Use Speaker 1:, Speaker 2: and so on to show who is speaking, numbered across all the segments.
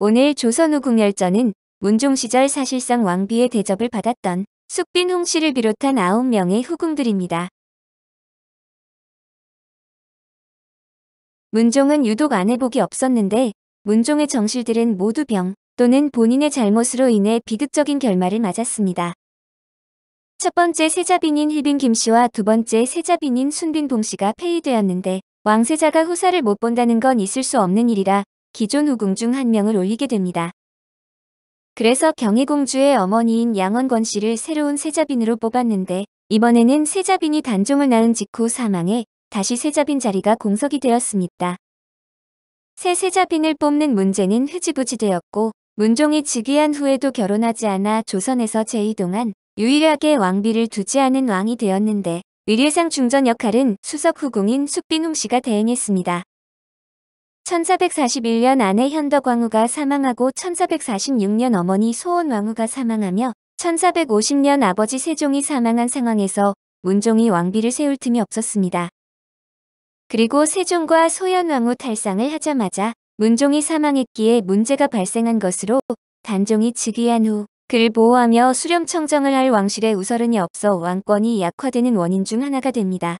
Speaker 1: 오늘 조선우궁열전은 문종 시절 사실상 왕비의 대접을 받았던 숙빈 홍씨를 비롯한 9명의 후궁들입니다. 문종은 유독 아내복이 없었는데 문종의 정실들은 모두 병 또는 본인의 잘못으로 인해 비극적인 결말을 맞았습니다. 첫 번째 세자빈인 희빈 김씨와 두 번째 세자빈인 순빈 봉씨가 폐위되었는데 왕세자가 후사를 못 본다는 건 있을 수 없는 일이라 기존 후궁 중 한 명을 올리게 됩니다. 그래서 경희공주의 어머니인 양원권 씨를 새로운 세자빈으로 뽑았는데 이번에는 세자빈이 단종을 낳은 직후 사망해 다시 세자빈 자리가 공석이 되었습니다. 새 세자빈을 뽑는 문제는 흐지부지되었고 문종이 즉위한 후에도 결혼하지 않아 조선에서 제2동안 유일하게 왕비를 두지 않은 왕이 되었는데 의례상 중전 역할은 수석 후궁인 숙빈홍 씨가 대행했습니다. 1441년 아내 현덕왕후가 사망하고 1446년 어머니 소원왕후가 사망하며 1450년 아버지 세종이 사망한 상황에서 문종이 왕비를 세울 틈이 없었습니다. 그리고 세종과 소현왕후 탈상을 하자마자 문종이 사망했기에 문제가 발생한 것으로 단종이 즉위한 후 그를 보호하며 수렴청정을 할 왕실의 우설은이 없어 왕권이 약화되는 원인 중 하나가 됩니다.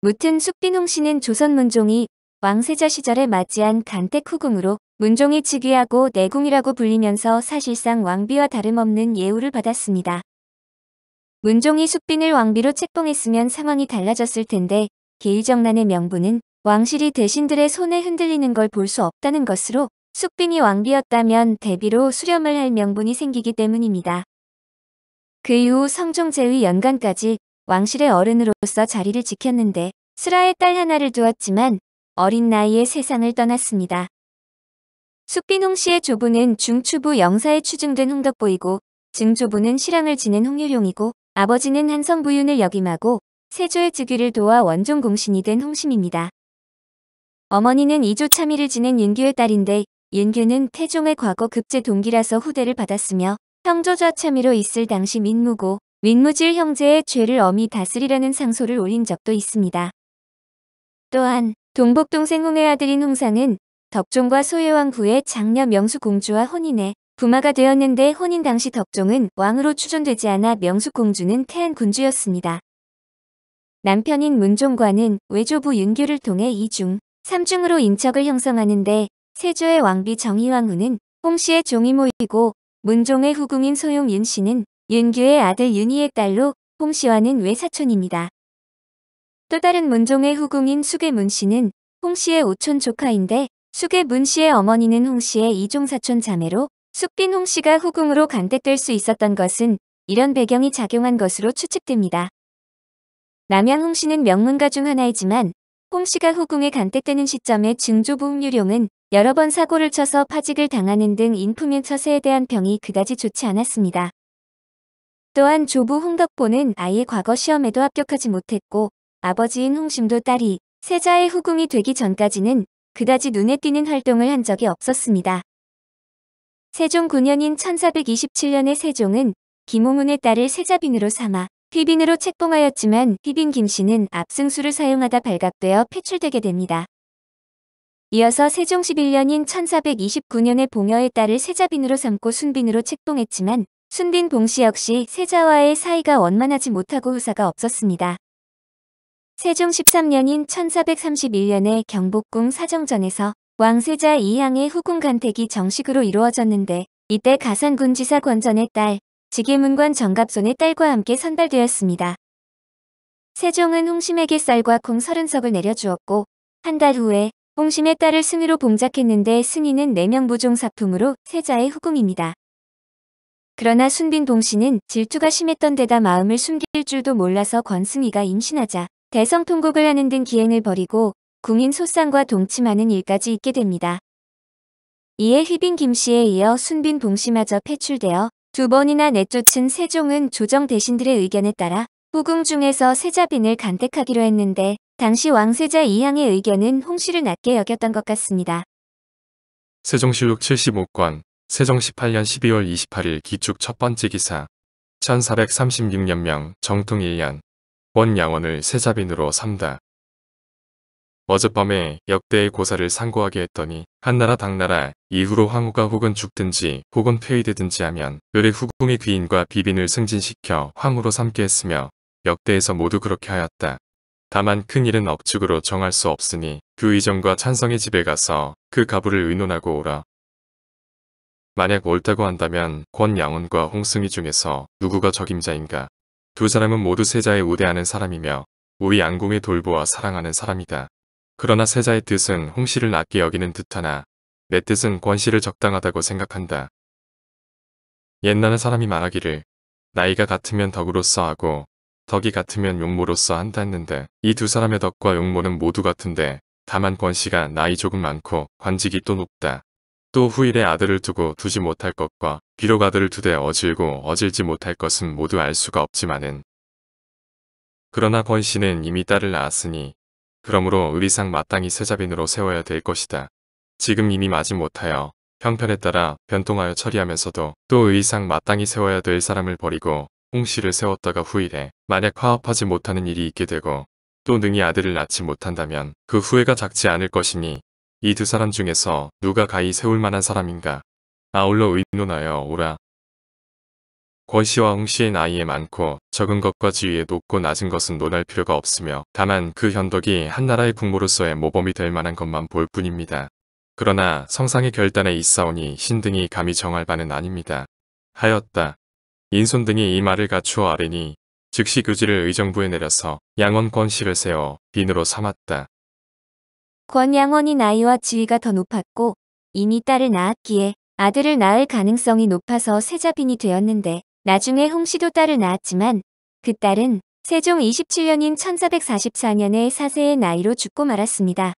Speaker 1: 무튼 숙빈홍 씨는 조선 문종이 왕세자 시절에 맞이한 간택후궁으로 문종이 즉위하고 내궁이라고 불리면서 사실상 왕비와 다름없는 예우를 받았습니다. 문종이 숙빈을 왕비로 책봉했으면 상황이 달라졌을 텐데 계의정란의 명분은 왕실이 대신들의 손에 흔들리는 걸 볼 수 없다는 것으로 숙빈이 왕비였다면 대비로 수렴을 할 명분이 생기기 때문입니다. 그 이후 성종제위 연간까지 왕실의 어른으로서 자리를 지켰는데 슬하의 딸 하나를 두었지만 어린 나이에 세상을 떠났습니다. 숙빈홍 씨의 조부는 중추부 영사에 추증된 홍덕보이고 증조부는 실랑을 지낸 홍유룡이고 아버지는 한성부윤을 역임하고 세조의 즉위를 도와 원종공신이 된 홍심입니다. 어머니는 이조 참의를 지낸 윤규의 딸인데 윤규는 태종의 과거 급제 동기라서 후대를 받았으며 형조좌 참의로 있을 당시 민무고 민무질 형제의 죄를 어미 다스리라는 상소를 올린 적도 있습니다. 또한 동복동생홍의 아들인 홍상은 덕종과 소예왕후의 장녀 명수공주와 혼인해 부마가 되었는데 혼인 당시 덕종은 왕으로 추존되지 않아 명수공주는 태안 군주였습니다. 남편인 문종관은 외조부 윤규를 통해 이중, 삼중으로 인척을 형성하는데 세조의 왕비 정희왕후는 홍씨의 종이 모이고 문종의 후궁인 소용 윤씨는 윤규의 아들 윤희의 딸로 홍씨와는 외사촌입니다. 또 다른 문종의 후궁인 수계문 씨는 홍 씨의 오촌 조카인데 수계문 씨의 어머니는 홍 씨의 이종사촌 자매로 숙빈 홍 씨가 후궁으로 간택될 수 있었던 것은 이런 배경이 작용한 것으로 추측됩니다. 남양 홍 씨는 명문가 중 하나이지만 홍 씨가 후궁에 간택되는 시점에 증조부 음유룡은 여러 번 사고를 쳐서 파직을 당하는 등 인품인 처세에 대한 평이 그다지 좋지 않았습니다. 또한 조부 홍덕보는 아예 과거 시험에도 합격하지 못했고 아버지인 홍심도 딸이 세자의 후궁이 되기 전까지는 그다지 눈에 띄는 활동을 한 적이 없었습니다. 세종 9년인 1427년에 세종은 김홍운의 딸을 세자빈으로 삼아 휘빈으로 책봉하였지만 휘빈 김씨는 압승수를 사용하다 발각되어 폐출되게 됩니다. 이어서 세종 11년인 1429년에 봉여의 딸을 세자빈으로 삼고 순빈으로 책봉했지만 순빈 봉씨 역시 세자와의 사이가 원만하지 못하고 후사가 없었습니다. 세종 13년인 1431년에 경복궁 사정전에서 왕세자 이양의 후궁 간택이 정식으로 이루어졌는데 이때 가산군 지사 권전의 딸, 지계문관 정갑손의 딸과 함께 선발되었습니다. 세종은 홍심에게 쌀과 콩 30석을 내려주었고 한 달 후에 홍심의 딸을 승위로 봉작했는데 승위는 4명 부종 사품으로 세자의 후궁입니다. 그러나 순빈 봉씨는 질투가 심했던 데다 마음을 숨길 줄도 몰라서 권승위가 임신하자 대성 통곡을 하는 등 기행을 벌이고 국민 소상과 동침하는 일까지 있게 됩니다. 이에 희빈 김씨에 이어 순빈 봉씨마저 폐출되어 두 번이나 내쫓은 세종은 조정 대신들의 의견에 따라 후궁 중에서 세자빈을 간택하기로 했는데 당시 왕세자 이항의 의견은 홍씨를 낮게 여겼던 것 같습니다.
Speaker 2: 세종실록 75권 세종 18년 12월 28일 기축 첫 번째 기사 1436년명 정통 1년 권양원을 세자빈으로 삼다. 어젯밤에 역대의 고사를 상고하게 했더니 한나라 당나라 이후로 황후가 혹은 죽든지 혹은 폐위되든지 하면 을의 후궁의 귀인과 비빈을 승진시켜 황후로 삼게 했으며 역대에서 모두 그렇게 하였다. 다만 큰일은 억측으로 정할 수 없으니 그이전과 찬성의 집에 가서 그 가부를 의논하고 오라. 만약 옳다고 한다면 권양원과 홍승희 중에서 누구가 적임자인가 두 사람은 모두 세자의 우대하는 사람이며 우리 양궁에 돌보아 사랑하는 사람이다. 그러나 세자의 뜻은 홍씨를 낮게 여기는 듯하나 내 뜻은 권씨를 적당하다고 생각한다. 옛날에 사람이 말하기를 나이가 같으면 덕으로서 하고 덕이 같으면 용모로서 한다는데 했이두 사람의 덕과 용모는 모두 같은데 다만 권씨가 나이 조금 많고 관직이 또 높다. 또 후일에 아들을 두고 두지 못할 것과 비록 아들을 두되 어질고 어질지 못할 것은 모두 알 수가 없지만은 그러나 권 씨는 이미 딸을 낳았으니 그러므로 의리상 마땅히 세자빈으로 세워야 될 것이다. 지금 이미 맞지 못하여 형편에 따라 변동하여 처리하면서도 또 의의상 마땅히 세워야 될 사람을 버리고 홍씨를 세웠다가 후일에 만약 화합하지 못하는 일이 있게 되고 또 능히 아들을 낳지 못한다면 그 후회가 작지 않을 것이니 이두 사람 중에서 누가 가히 세울 만한 사람인가 아울러 의논하여 오라. 권씨와 홍씨의 나이에 많고 적은 것과 지위에 높고 낮은 것은 논할 필요가 없으며 다만 그 현덕이 한나라의 국모로서의 모범이 될 만한 것만 볼 뿐입니다. 그러나 성상의 결단에 있사오니 신등이 감히 정할 바는 아닙니다. 하였다. 인손 등이 이 말을 갖추어 아뢰니 즉시 교지를 의정부에 내려서 양원권 씨를 세워 빈으로 삼았다.
Speaker 1: 권양원이 나이와 지위가 더 높았고 이미 딸을 낳았기에 아들을 낳을 가능성이 높아서 세자빈이 되었는데 나중에 홍씨도 딸을 낳았지만 그 딸은 세종 27년인 1444년에 4세의 나이로 죽고 말았습니다.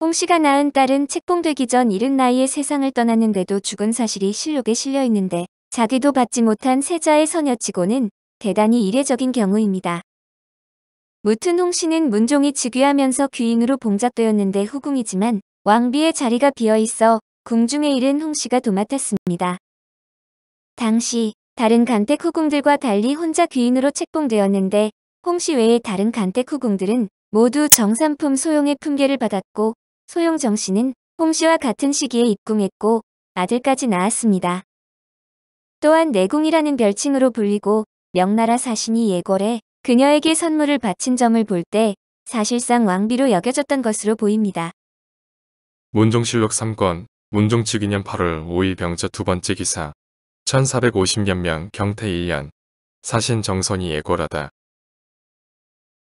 Speaker 1: 홍씨가 낳은 딸은 책봉되기 전 이른 나이에 세상을 떠났는데도 죽은 사실이 실록에 실려 있는데 자기도 받지 못한 세자의 선여치고는 대단히 이례적인 경우입니다. 무튼홍 씨는 문종이 즉위하면서 귀인으로 봉작되었는데 후궁이지만 왕비의 자리가 비어있어 궁중의 일은 홍 씨가 도맡았습니다. 당시 다른 간택 후궁들과 달리 혼자 귀인으로 책봉되었는데 홍씨 외의 다른 간택 후궁들은 모두 정산품 소용의 품계를 받았고 소용정 씨는 홍 씨와 같은 시기에 입궁했고 아들까지 낳았습니다. 또한 내궁이라는 별칭으로 불리고 명나라 사신이 예궐에 그녀에게 선물을 바친 점을 볼 때 사실상 왕비로 여겨졌던 것으로 보입니다.
Speaker 2: 문종실록 3권 문종측 2년 8월 5일 병자 두 번째 기사 1450년 명 경태 1년 사신 정선이 예고라다.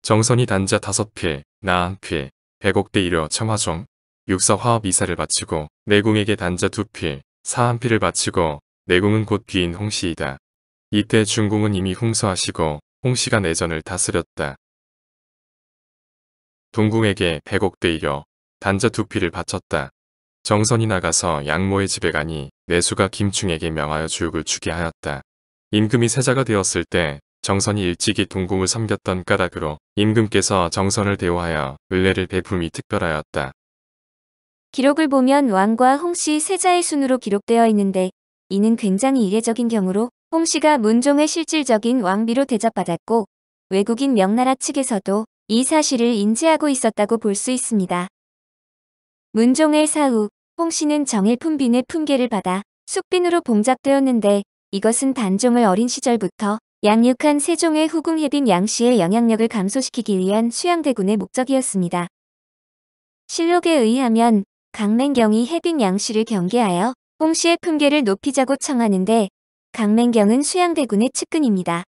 Speaker 2: 정선이 단자 다섯 필, 나한 필, 백옥대 1호 청화종, 육사화합 이사를 바치고 내궁에게 단자 두 필, 사한 필을 바치고 내궁은 곧 귀인 홍씨이다 이때 중궁은 이미 홍서하시고 홍씨가 내전을 다스렸다. 동궁에게 백억 대이려 단자 두피를 바쳤다. 정선이 나가서 양모의 집에 가니 내수가 김충에게 명하여 주육을 주게 하였다. 임금이 세자가 되었을 때 정선이 일찍이 동궁을 섬겼던 까닭으로 임금께서 정선을 대우하여 을례를 베품이 특별하였다.
Speaker 1: 기록을 보면 왕과 홍씨 세자의 순으로 기록되어 있는데 이는 굉장히 이례적인 경우로 홍씨가 문종의 실질적인 왕비로 대접받았고 외국인 명나라 측에서도 이 사실을 인지하고 있었다고 볼 수 있습니다. 문종의 사후, 홍씨는 정일 품빈의 품계를 받아 숙빈으로 봉작되었는데 이것은 단종을 어린 시절부터 양육한 세종의 후궁 혜빈 양씨의 영향력을 감소시키기 위한 수양대군의 목적이었습니다. 실록에 의하면 강맹경이 혜빈 양씨를 경계하여 홍씨의 품계를 높이자고 청하는데 강맹경은 수양대군의 측근입니다.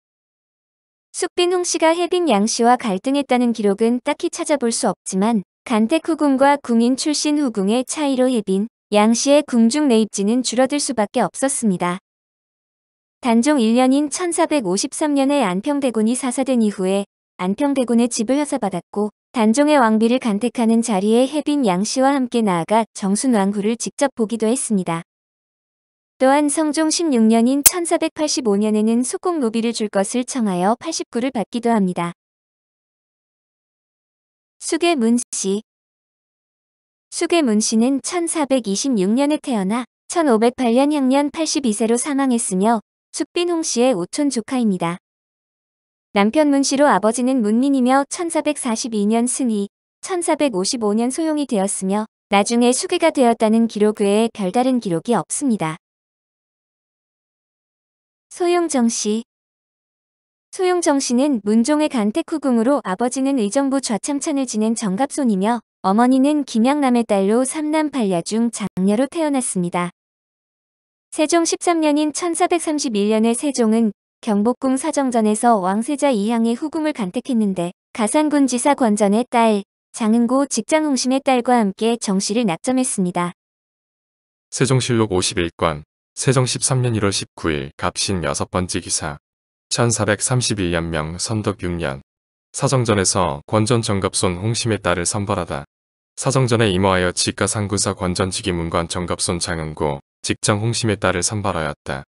Speaker 1: 숙빈홍씨가 해빈 양씨와 갈등했다는 기록은 딱히 찾아볼 수 없지만 간택 후궁과 궁인 출신 후궁의 차이로 해빈 양씨의 궁중 매입지는 줄어들 수밖에 없었습니다. 단종 1년인 1453년에 안평대군이 사사된 이후에 안평대군의 집을 허사받았고 단종의 왕비를 간택하는 자리에 해빈 양씨와 함께 나아가 정순왕후를 직접 보기도 했습니다. 또한 성종 16년인 1485년에는 속공 노비를 줄 것을 청하여 89를 받기도 합니다. 수계문 씨 수계문 씨는 1426년에 태어나 1508년 향년 82세로 사망했으며 숙빈홍 씨의 오촌 조카입니다. 남편 문 씨로 아버지는 문민이며 1442년 승희 1455년 소용이 되었으며 나중에 수계가 되었다는 기록 외에 별다른 기록이 없습니다. 소용정 씨 소용정 씨는 문종의 간택후궁으로 아버지는 의정부 좌참찬을 지낸 정갑손이며 어머니는 김양남의 딸로 삼남 팔녀 중 장녀로 태어났습니다. 세종 13년인 1431년에 세종은 경복궁 사정전에서 왕세자 이향의 후궁을 간택했는데 가산군 지사 권전의 딸, 장흥고 직장홍심의 딸과 함께 정씨를 낙점했습니다.
Speaker 2: 세종실록 51권 세종 13년 1월 19일 갑신 여섯 번째 기사 1 4 3 1년명 선덕 6년 사정전에서 권전 정갑손 홍심의 딸을 선발하다. 사정전에 임하여 직가 상구사 권전직이 문관 정갑손 장흥고 직장 홍심의 딸을 선발하였다.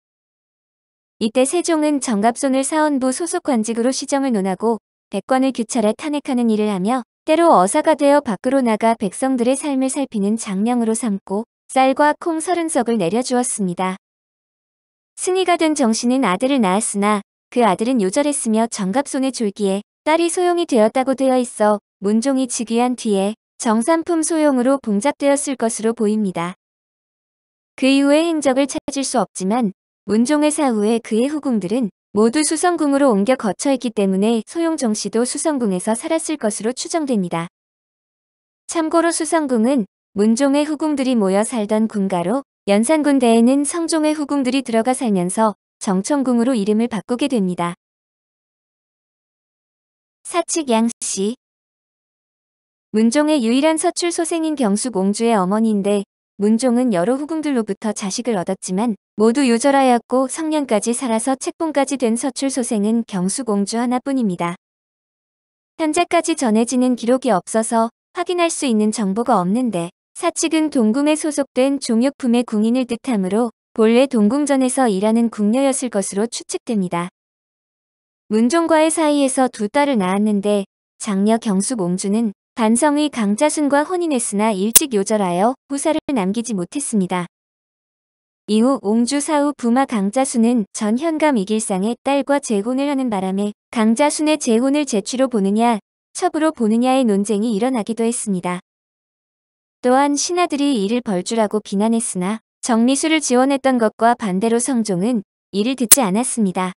Speaker 1: 이때 세종은 정갑손을 사원부 소속 관직으로 시정을 논하고 백관을 규찰해 탄핵하는 일을 하며 때로 어사가 되어 밖으로 나가 백성들의 삶을 살피는 장량으로 삼고 쌀과 콩3 0 석을 내려주었습니다. 승희가된 정씨는 아들을 낳았으나 그 아들은 요절했으며 정갑손의 졸기에 딸이 소용이 되었다고 되어 있어 문종이 즉위한 뒤에 정산품 소용으로 봉잡되었을 것으로 보입니다. 그 이후의 행적을 찾을 수 없지만 문종의 사후에 그의 후궁들은 모두 수성궁으로 옮겨 거쳐있기 때문에 소용정씨도 수성궁에서 살았을 것으로 추정됩니다. 참고로 수성궁은 문종의 후궁들이 모여 살던 군가로 연산군대에는 성종의 후궁들이 들어가 살면서 정청궁으로 이름을 바꾸게 됩니다. 사측 양씨 문종의 유일한 서출 소생인 경숙 옹주의 어머니인데 문종은 여러 후궁들로부터 자식을 얻었지만 모두 요절하였고 성년까지 살아서 책봉까지 된 서출 소생은 경숙 옹주 하나뿐입니다. 현재까지 전해지는 기록이 없어서 확인할 수 있는 정보가 없는데 사측은 동궁에 소속된 종역품의 궁인을 뜻하므로 본래 동궁전에서 일하는 궁녀였을 것으로 추측됩니다. 문종과의 사이에서 두 딸을 낳았는데 장녀 경숙 옹주는 반성의 강자순과 혼인했으나 일찍 요절하여 후사를 남기지 못했습니다. 이후 옹주 사후 부마 강자순은 전현감 이길상의 딸과 재혼을 하는 바람에 강자순의 재혼을 재취로 보느냐 첩으로 보느냐의 논쟁이 일어나기도 했습니다. 또한 신하들이 이를 벌주라고 비난했으나 정미수를 지원했던 것과 반대로 성종은 이를 듣지 않았습니다.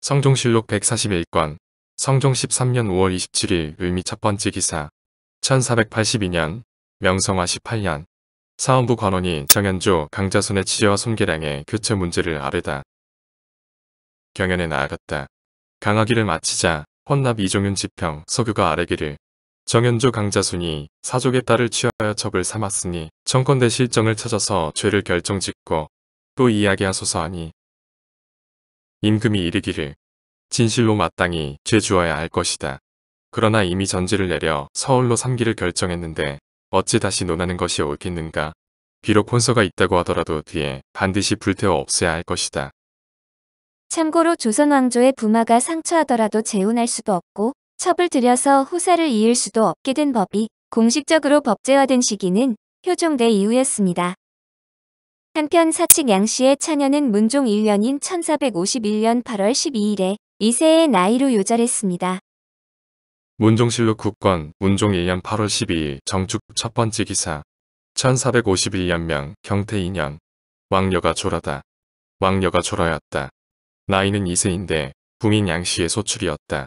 Speaker 2: 성종실록 141권 성종 13년 5월 27일 을미 첫 번째 기사 1482년 명성화 18년 사원부 관원이 정현조 강자손의 치여와 손계량의 교체 문제를 아뢰다. 경연에 나아갔다. 강하기를 마치자 혼납 이종윤 지평 서규가 아뢰기를 정현주 강자순이 사족의 딸을 취하여 첩을 삼았으니 정권 대실정을 찾아서 죄를 결정짓고 또 이야기하소서 하니 임금이 이르기를 진실로 마땅히 죄 주어야 할 것이다. 그러나 이미 전지를 내려 서울로 삼기를 결정했는데 어찌 다시 논하는 것이 옳겠는가. 비록 혼서가 있다고 하더라도 뒤에 반드시 불태워 없애야 할 것이다.
Speaker 1: 참고로 조선 왕조의 부마가 상처하더라도 재혼할 수도 없고 첩을 들여서 후사를 이을 수도 없게 된 법이 공식적으로 법제화된 시기는 효종대 이후였습니다. 한편 사칙 양씨의 차녀는 문종 1년인 1451년 8월 12일에 2세의 나이로 요절했습니다.
Speaker 2: 문종실록 국권 문종 1년 8월 12일 정축 첫 번째 기사 1451년명 경태 2년 왕녀가 졸하다 왕녀가 졸하였다. 나이는 2세인데 부인 양씨의 소출이었다.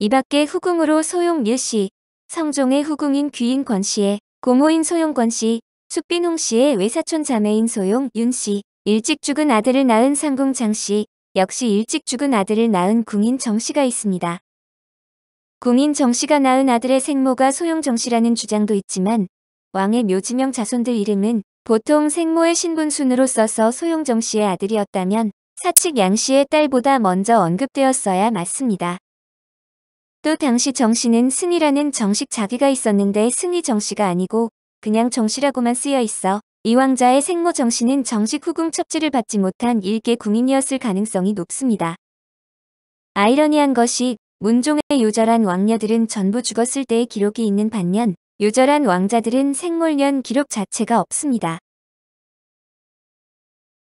Speaker 1: 이밖에 후궁으로 소용 류씨, 성종의 후궁인 귀인 권씨의 고모인 소용 권씨, 숙빈홍 씨의 외사촌 자매인 소용 윤씨, 일찍 죽은 아들을 낳은 상궁 장씨, 역시 일찍 죽은 아들을 낳은 궁인 정씨가 있습니다. 궁인 정씨가 낳은 아들의 생모가 소용 정씨라는 주장도 있지만 왕의 묘지명 자손들 이름은 보통 생모의 신분순으로 써서 소용 정씨의 아들이었다면 사측 양씨의 딸보다 먼저 언급되었어야 맞습니다. 또 당시 정씨는 승희라는 정식 자기가 있었는데 승희 정씨가 아니고 그냥 정씨라고만 쓰여 있어 이왕자의 생모 정씨는 정식 후궁 첩지를 받지 못한 일개 궁인이었을 가능성이 높습니다. 아이러니한 것이 문종의 요절한 왕녀들은 전부 죽었을 때의 기록이 있는 반면 요절한 왕자들은 생몰년 기록 자체가 없습니다.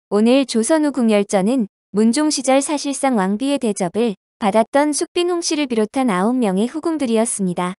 Speaker 1: 오늘 조선후 궁열전은 문종 시절 사실상 왕비의 대접을 받았던 숙빈홍 씨를 비롯한 9명의 후궁들이었습니다.